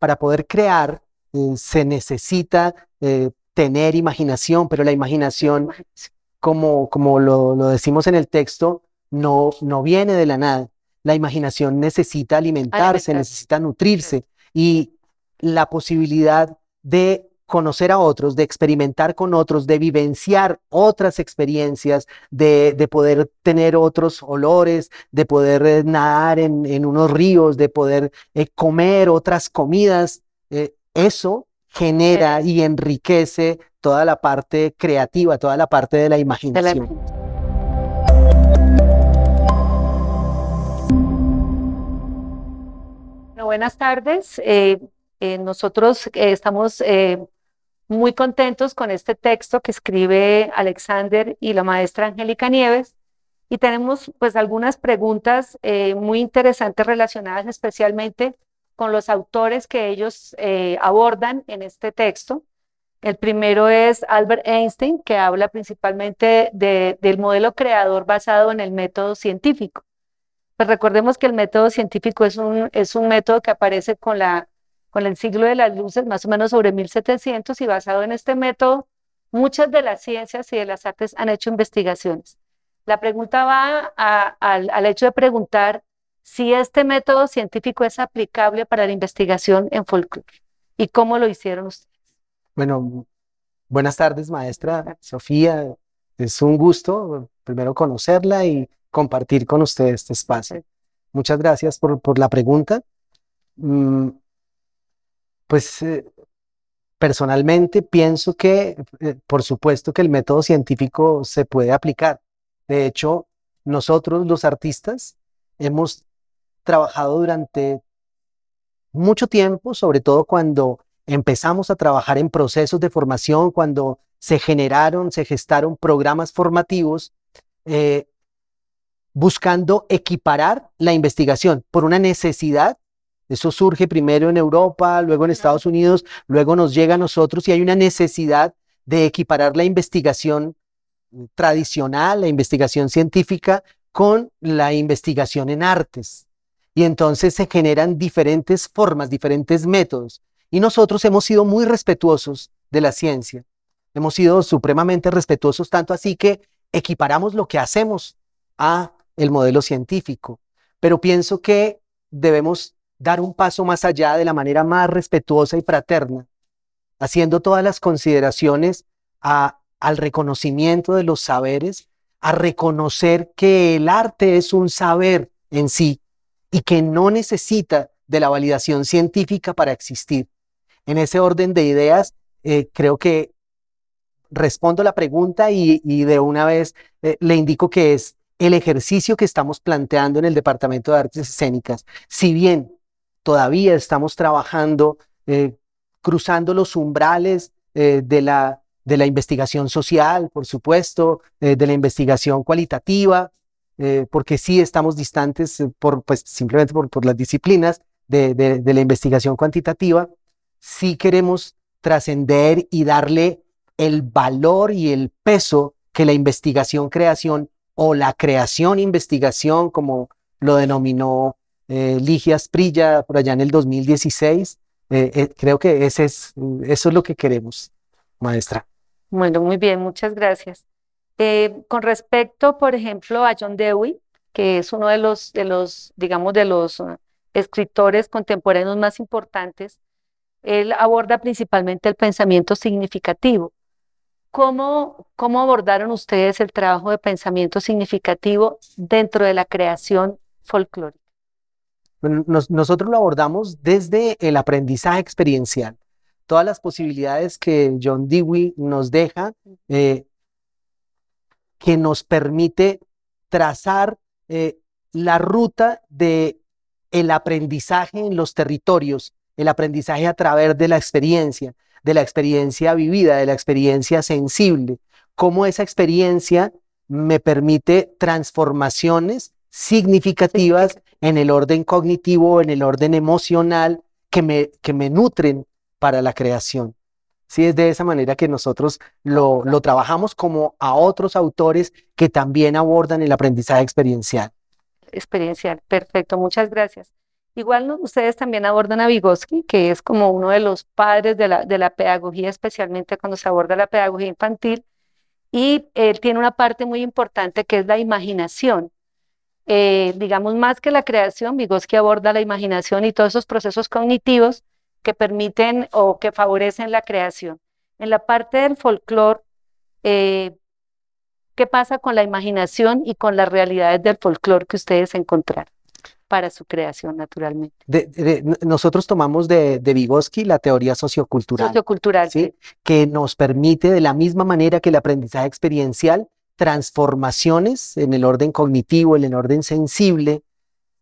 para poder crear eh, se necesita eh, tener imaginación, pero la imaginación, como, como lo, decimos en el texto, no, no viene de la nada. La imaginación necesita alimentarse. necesita nutrirse y la posibilidad de conocer a otros, de experimentar con otros, de vivenciar otras experiencias, de, poder tener otros olores, de poder eh, nadar en, unos ríos, de poder eh, comer otras comidas. Eh, eso genera y enriquece toda la parte creativa, toda la parte de la imaginación. buenas tardes. nosotros estamos muy contentos con este texto que escribe Alexander y la maestra Angélica Nieves. Y tenemos pues algunas preguntas eh, muy interesantes relacionadas especialmente con los autores que ellos eh, abordan en este texto. El primero es Albert Einstein, que habla principalmente del modelo creador basado en el método científico. Pues recordemos que el método científico es un, es un método que aparece con la con el siglo de las luces, más o menos sobre 1700, y basado en este método, muchas de las ciencias y de las artes han hecho investigaciones. La pregunta va al hecho de preguntar si este método científico es aplicable para la investigación en folclore y cómo lo hicieron ustedes. Bueno, buenas tardes, maestra Sofía. Es un gusto primero conocerla y compartir con ustedes este espacio. Muchas gracias por, la pregunta. Mm, pues eh, personalmente pienso que, eh, por supuesto, que el método científico se puede aplicar. De hecho, nosotros los artistas hemos trabajado durante mucho tiempo, sobre todo cuando empezamos a trabajar en procesos de formación, cuando se generaron, se gestaron programas formativos, eh, buscando equiparar la investigación por una necesidad eso surge primero en Europa, luego en Estados Unidos, luego nos llega a nosotros y hay una necesidad de equiparar la investigación tradicional, la investigación científica, con la investigación en artes. Y entonces se generan diferentes formas, diferentes métodos. Y nosotros hemos sido muy respetuosos de la ciencia. Hemos sido supremamente respetuosos, tanto así que equiparamos lo que hacemos a el modelo científico. Pero pienso que debemos dar un paso más allá de la manera más respetuosa y fraterna, haciendo todas las consideraciones al reconocimiento de los saberes, a reconocer que el arte es un saber en sí y que no necesita de la validación científica para existir. En ese orden de ideas, eh, creo que respondo la pregunta y, de una vez eh, le indico que es el ejercicio que estamos planteando en el Departamento de Artes Escénicas. Si bien todavía estamos trabajando, eh, cruzando los umbrales eh, de, la, de la investigación social, por supuesto, eh, de la investigación cualitativa, porque sí estamos distantes por, pues, simplemente por, las disciplinas de, de la investigación cuantitativa. Sí queremos trascender y darle el valor y el peso que la investigación-creación o la creación-investigación, como lo denominó eh, Ligias Prilla por allá en el 2016. Eh, eh, creo que ese es, eso es lo que queremos, maestra. Bueno, muy bien, muchas gracias. Eh, con respecto, por ejemplo, a John Dewey, que es uno de los, de los digamos, de los ah, escritores contemporáneos más importantes, él aborda principalmente el pensamiento significativo. ¿Cómo, ¿Cómo abordaron ustedes el trabajo de pensamiento significativo dentro de la creación folclórica? nosotros lo abordamos desde el aprendizaje experiencial, todas las posibilidades que John Dewey nos deja, eh, que nos permite trazar eh, la ruta de el aprendizaje en los territorios, el aprendizaje a través de la experiencia, de la experiencia vivida, de la experiencia sensible, cómo esa experiencia me permite transformaciones significativas en el orden cognitivo, en el orden emocional, que me, que me nutren para la creación. Sí, es de esa manera que nosotros lo, lo trabajamos como a otros autores que también abordan el aprendizaje experiencial. Experiencial, perfecto, muchas gracias. Igual ustedes también abordan a Vygotsky, que es como uno de los padres de la, de la pedagogía, especialmente cuando se aborda la pedagogía infantil, y él eh, tiene una parte muy importante que es la imaginación. Eh, digamos, más que la creación, Vygotsky aborda la imaginación y todos esos procesos cognitivos que permiten o que favorecen la creación. En la parte del folclore, eh, ¿qué pasa con la imaginación y con las realidades del folclore que ustedes encontraron? para su creación, naturalmente. nosotros tomamos de, de Vygotsky la teoría sociocultural. Que nos permite, de la misma manera que el aprendizaje experiencial, transformaciones en el orden cognitivo, en el orden sensible,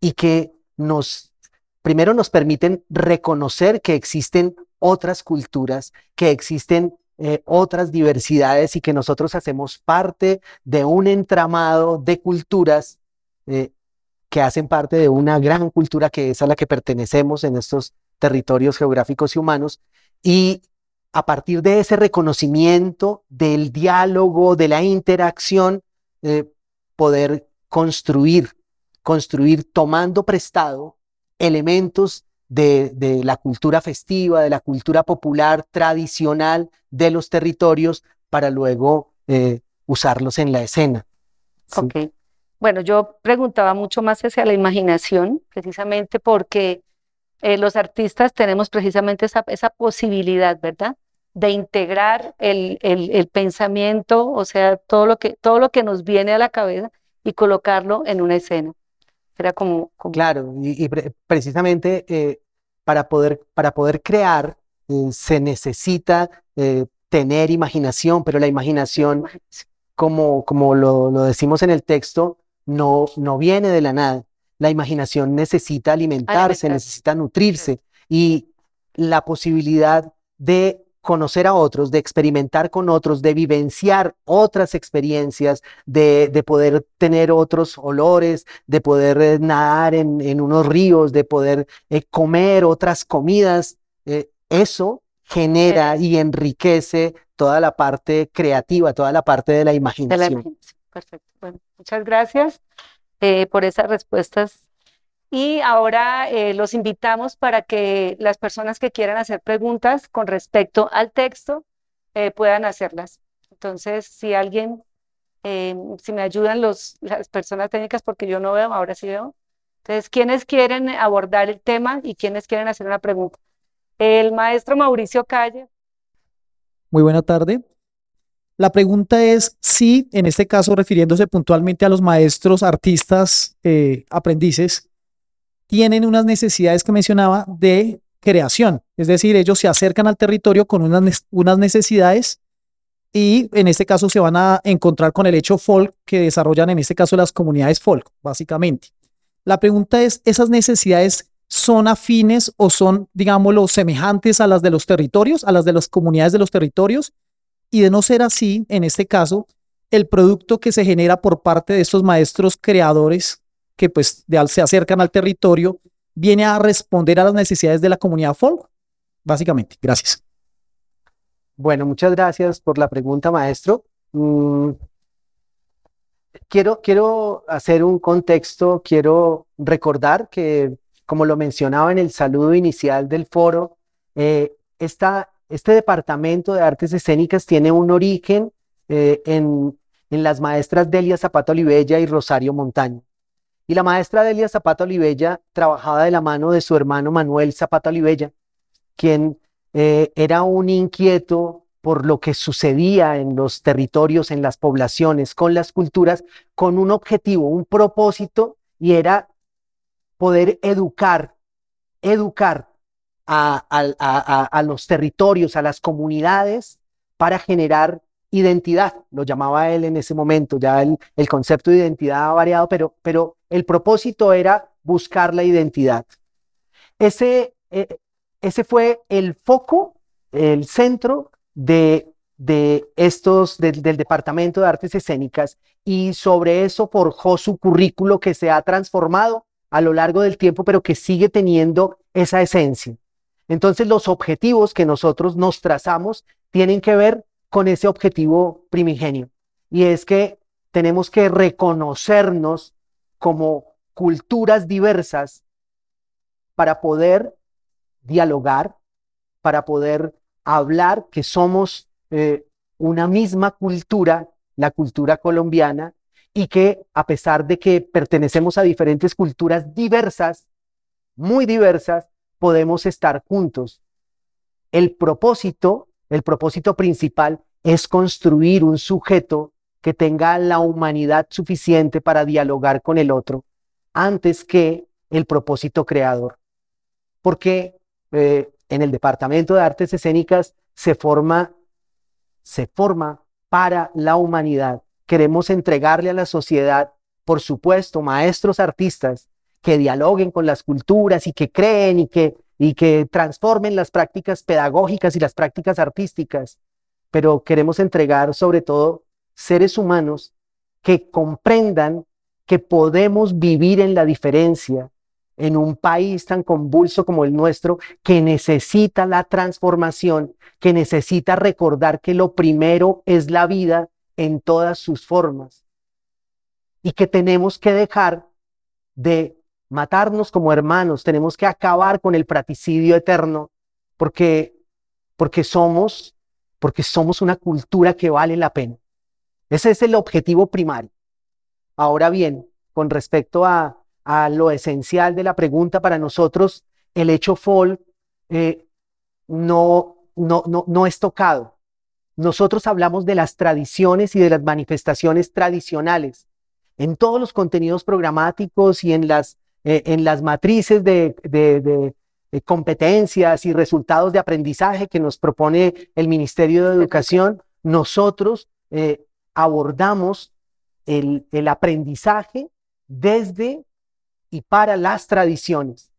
y que nos, primero nos permiten reconocer que existen otras culturas, que existen eh, otras diversidades y que nosotros hacemos parte de un entramado de culturas eh, que hacen parte de una gran cultura que es a la que pertenecemos en estos territorios geográficos y humanos y a partir de ese reconocimiento, del diálogo, de la interacción, eh, poder construir, construir tomando prestado elementos de, la cultura festiva, de la cultura popular tradicional de los territorios para luego eh, usarlos en la escena. Ok. Bueno, yo preguntaba mucho más hacia la imaginación, precisamente porque eh, los artistas tenemos precisamente esa posibilidad, ¿verdad? de integrar el, pensamiento, o sea, todo lo, que, todo lo que nos viene a la cabeza y colocarlo en una escena. Era como... Claro, y, precisamente eh, para, poder, para poder crear eh, se necesita eh, tener imaginación, pero la imaginación, como, como lo, decimos en el texto, no, no viene de la nada. La imaginación necesita alimentarse, necesita nutrirse y la posibilidad de conocer a otros, de experimentar con otros, de vivenciar otras experiencias, de, poder tener otros olores, de poder eh, nadar en, unos ríos, de poder eh, comer otras comidas. Eh, eso genera y enriquece toda la parte creativa, toda la parte de la imaginación. Perfecto. Bueno, muchas gracias por esas respuestas y ahora eh, los invitamos para que las personas que quieran hacer preguntas con respecto al texto eh, puedan hacerlas. Entonces, si alguien, em, si me ayudan los, las personas técnicas, porque yo no veo, ahora sí veo. Entonces, ¿quiénes quieren abordar el tema y quiénes quieren hacer una pregunta? El maestro Mauricio Calle. Muy buena tarde. La pregunta es si, en este caso, refiriéndose puntualmente a los maestros, artistas, eh, aprendices, tienen unas necesidades que mencionaba de creación. Es decir, ellos se acercan al territorio con unas, unas necesidades y en este caso se van a encontrar con el hecho folk que desarrollan en este caso las comunidades folk, básicamente. La pregunta es, ¿esas necesidades son afines o son, digámoslo, semejantes a las de los territorios, a las de las comunidades de los territorios? Y de no ser así, en este caso, el producto que se genera por parte de estos maestros creadores que pues de, se acercan al territorio, viene a responder a las necesidades de la comunidad folk, básicamente. Gracias. Bueno, muchas gracias por la pregunta, maestro. Mm, quiero, quiero hacer un contexto, quiero recordar que, como lo mencionaba en el saludo inicial del foro, eh, este departamento de artes escénicas tiene un origen eh, en, en las maestras Delia Zapata Olivella y Rosario Montaño. Y la maestra Delia Zapata Olivella trabajaba de la mano de su hermano Manuel Zapata Olivella, quien eh, era un inquieto por lo que sucedía en los territorios, en las poblaciones, con las culturas, con un objetivo, un propósito, y era poder educar, educar a, los territorios, a las comunidades, para generar identidad, lo llamaba él en ese momento, ya el, el concepto de identidad ha variado, pero, pero el propósito era buscar la identidad. Ese, e, ese fue el foco, el centro de, estos, del Departamento de Artes Escénicas y sobre eso forjó su currículo que se ha transformado a lo largo del tiempo, pero que sigue teniendo esa esencia. Entonces los objetivos que nosotros nos trazamos tienen que ver con ese objetivo primigenio y es que tenemos que reconocernos como culturas diversas para poder dialogar, para poder hablar que somos eh, una misma cultura, la cultura colombiana, y que a pesar de que pertenecemos a diferentes culturas diversas, muy diversas, podemos estar juntos. El propósito, el propósito principal es construir un sujeto que tenga la humanidad suficiente para dialogar con el otro antes que el propósito creador. Porque eh, en el Departamento de Artes Escénicas se forma, se forma para la humanidad. Queremos entregarle a la sociedad, por supuesto, maestros artistas que dialoguen con las culturas y que creen y que, y que transformen las prácticas pedagógicas y las prácticas artísticas, pero queremos entregar sobre todo seres humanos que comprendan que podemos vivir en la diferencia en un país tan convulso como el nuestro, que necesita la transformación, que necesita recordar que lo primero es la vida en todas sus formas y que tenemos que dejar de matarnos como hermanos, tenemos que acabar con el praticidio eterno, porque, porque somos, porque somos una cultura que vale la pena. Ese es el objetivo primario. Ahora bien, con respecto a, lo esencial de la pregunta para nosotros, el hecho FOL eh, no, no, es tocado. Nosotros hablamos de las tradiciones y de las manifestaciones tradicionales. En todos los contenidos programáticos y en las, eh, en las matrices de, competencias y resultados de aprendizaje que nos propone el Ministerio de Educación, nosotros eh, abordamos el, aprendizaje desde y para las tradiciones,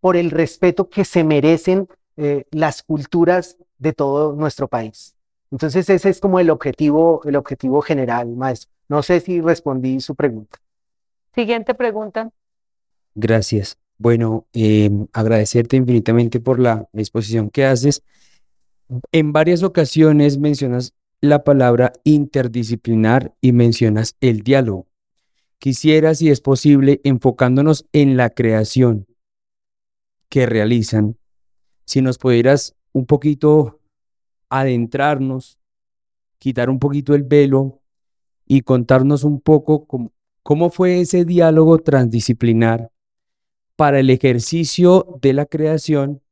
por el respeto que se merecen eh, las culturas de todo nuestro país. Entonces ese es como el objetivo, el objetivo general, maestro. No sé si respondí su pregunta. Siguiente pregunta. Gracias. Bueno, em, agradecerte infinitamente por la exposición que haces. En varias ocasiones mencionas la palabra interdisciplinar y mencionas el diálogo. Quisiera, si es posible, enfocándonos en la creación que realizan, si nos pudieras un poquito adentrarnos, quitar un poquito el velo y contarnos un poco cómo, cómo fue ese diálogo transdisciplinar para el ejercicio de la creación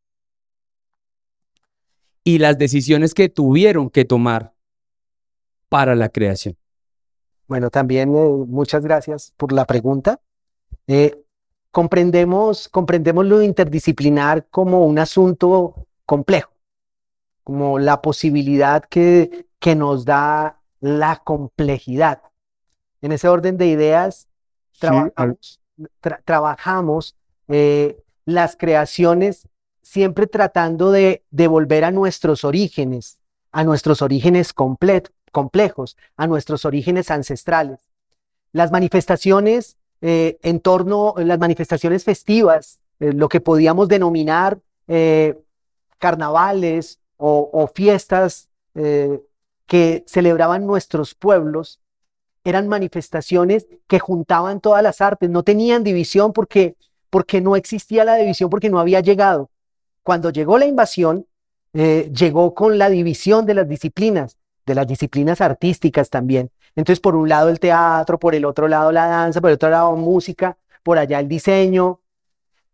y las decisiones que tuvieron que tomar para la creación. Bueno, también eh, muchas gracias por la pregunta. Eh, comprendemos, comprendemos lo interdisciplinar como un asunto complejo, como la posibilidad que, que nos da la complejidad. En ese orden de ideas, trabajamos, eh, las creaciones siempre tratando de devolver a nuestros orígenes, a nuestros orígenes completos complejos, a nuestros orígenes ancestrales. Las manifestaciones eh, en torno, las manifestaciones festivas, eh, lo que podíamos denominar eh, carnavales o, fiestas que celebraban nuestros pueblos, eran manifestaciones que juntaban todas las artes, no tenían división porque, porque no existía la división, porque no había llegado. Cuando llegó la invasión, llegó con la división de las disciplinas, de las disciplinas artísticas también. Entonces, por un lado el teatro, por el otro lado la danza, por el otro lado música, por allá el diseño.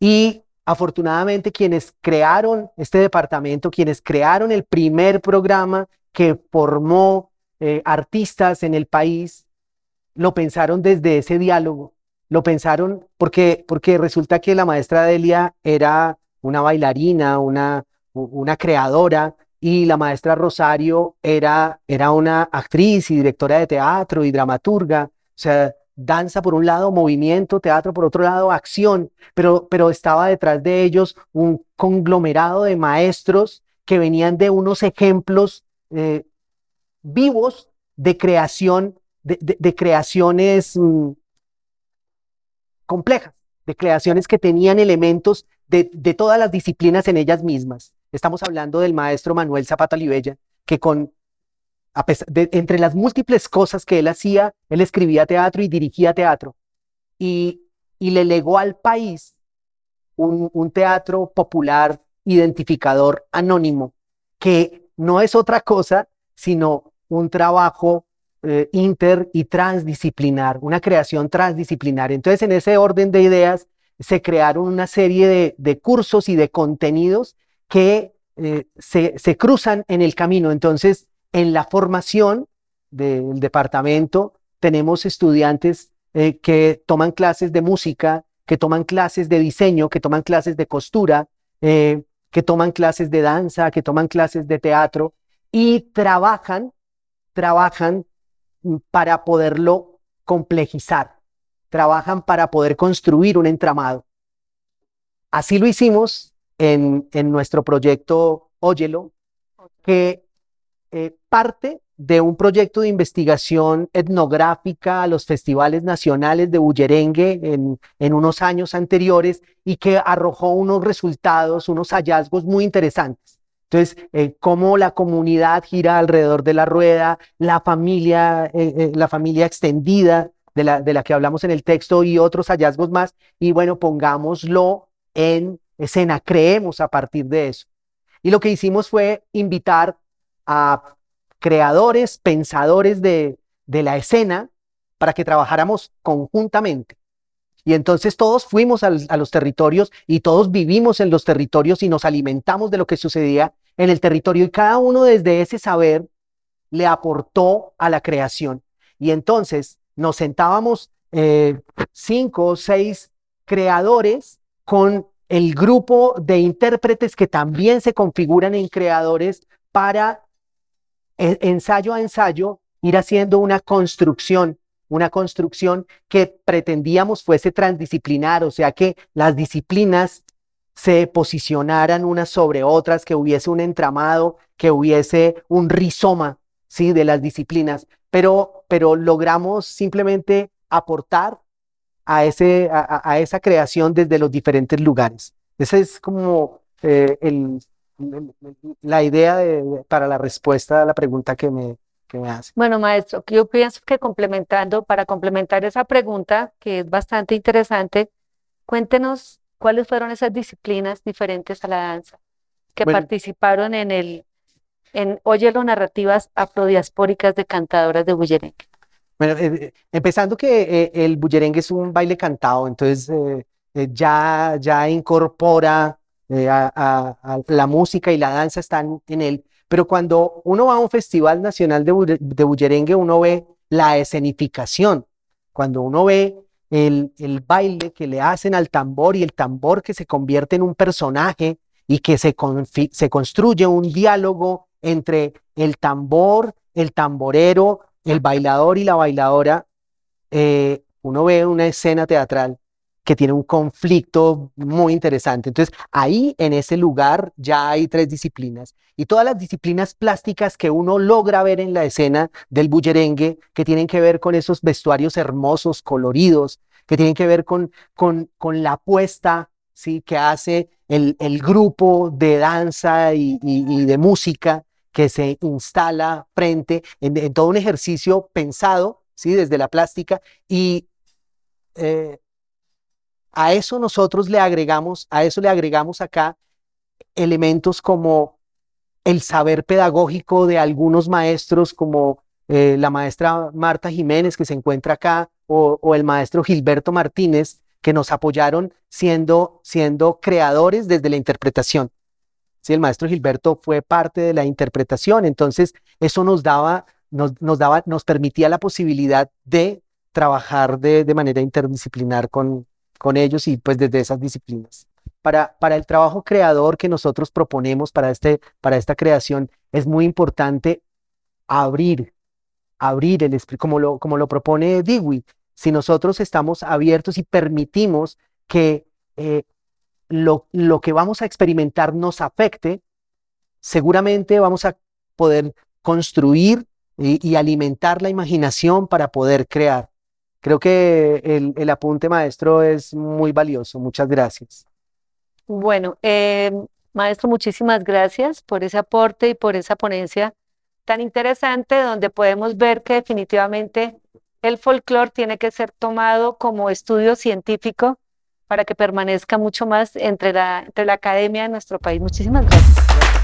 Y afortunadamente quienes crearon este departamento, quienes crearon el primer programa que formó eh, artistas en el país, lo pensaron desde ese diálogo, lo pensaron porque, porque resulta que la maestra Delia era una bailarina, una, una creadora, y la maestra Rosario era, era una actriz y directora de teatro y dramaturga, o sea, danza por un lado, movimiento, teatro por otro lado, acción, pero, pero estaba detrás de ellos un conglomerado de maestros que venían de unos ejemplos eh, vivos de creación, de, creaciones mm, complejas, de creaciones que tenían elementos de todas las disciplinas en ellas mismas. Estamos hablando del maestro Manuel Zapata Libella, que con entre las múltiples cosas que él hacía, él escribía teatro y dirigía teatro. Y, y le legó al país un, teatro popular identificador anónimo, que no es otra cosa sino un trabajo eh, inter y transdisciplinar, una creación transdisciplinar. Entonces, en ese orden de ideas, se crearon una serie de cursos y de contenidos que eh, se, cruzan en el camino. Entonces, en la formación del departamento tenemos estudiantes eh, que toman clases de música, que toman clases de diseño, que toman clases de costura, eh, que toman clases de danza, que toman clases de teatro y trabajan, trabajan mm, para poderlo complejizar, trabajan para poder construir un entramado. Así lo hicimos en, nuestro proyecto Óyelo, que eh, parte de un proyecto de investigación etnográfica a los festivales nacionales de Bullerengue en, unos años anteriores y que arrojó unos resultados, unos hallazgos muy interesantes. Entonces, eh, cómo la comunidad gira alrededor de la rueda, la familia, eh, la familia extendida de la, de la que hablamos en el texto y otros hallazgos más. Y bueno, pongámoslo en escena, creemos a partir de eso. Y lo que hicimos fue invitar a creadores, pensadores de, de la escena para que trabajáramos conjuntamente. Y entonces todos fuimos a los territorios y todos vivimos en los territorios y nos alimentamos de lo que sucedía en el territorio y cada uno desde ese saber le aportó a la creación. Y entonces nos sentábamos eh, cinco o seis creadores con el grupo de intérpretes que también se configuran en creadores para e, ensayo a ensayo ir haciendo una construcción, una construcción que pretendíamos fuese transdisciplinar, o sea que las disciplinas se posicionaran unas sobre otras, que hubiese un entramado, que hubiese un rizoma, ¿sí? De las disciplinas, pero, pero logramos simplemente aportar a, ese, a, esa creación desde los diferentes lugares. Esa es como eh, la idea para la respuesta a la pregunta que me, me hace. Bueno, maestro, yo pienso que complementando, para complementar esa pregunta, que es bastante interesante, cuéntenos cuáles fueron esas disciplinas diferentes a la danza que participaron en el en Óyelo Narrativas Afrodiaspóricas de Cantadoras de Bullerengue. Bueno, eh, eh, empezando que eh, el bullerengue es un baile cantado, entonces ya, ya incorpora a, la música y la danza están en él, pero cuando uno va a un festival nacional de, bullerengue, uno ve la escenificación, cuando uno ve el, baile que le hacen al tambor y el tambor que se convierte en un personaje y que se, se construye un diálogo entre el tambor, el tamborero, el bailador y la bailadora, eh, uno ve una escena teatral que tiene un conflicto muy interesante. Entonces, ahí en ese lugar ya hay tres disciplinas. Y todas las disciplinas plásticas que uno logra ver en la escena del bullerengue, que tienen que ver con esos vestuarios hermosos, coloridos, que tienen que ver con, con, la apuesta ¿sí? que hace el, grupo de danza y de música, que se instala frente en, todo un ejercicio pensado, ¿sí? Desde la plástica y eh, a eso nosotros le agregamos, a eso le agregamos acá elementos como el saber pedagógico de algunos maestros como eh, la maestra Marta Jiménez que se encuentra acá o, o, el maestro Gilberto Martínez que nos apoyaron siendo, siendo creadores desde la interpretación si El maestro Gilberto fue parte de la interpretación, entonces eso nos daba, nos, nos daba, nos permitía la posibilidad de trabajar de, manera interdisciplinar con, con ellos y pues desde esas disciplinas. Para, para, el trabajo creador que nosotros proponemos para, este, para esta creación, es muy importante abrir, abrir el espíritu, como lo, como lo propone Dewey. Si nosotros estamos abiertos y permitimos que eh, lo, que vamos a experimentar nos afecte, seguramente vamos a poder construir y, alimentar la imaginación para poder crear. Creo que el, apunte maestro es muy valioso. Muchas gracias. Bueno, eh, maestro, muchísimas gracias por ese aporte y por esa ponencia tan interesante donde podemos ver que definitivamente el folclore tiene que ser tomado como estudio científico para que permanezca mucho más entre la, entre la academia de nuestro país. Muchísimas gracias.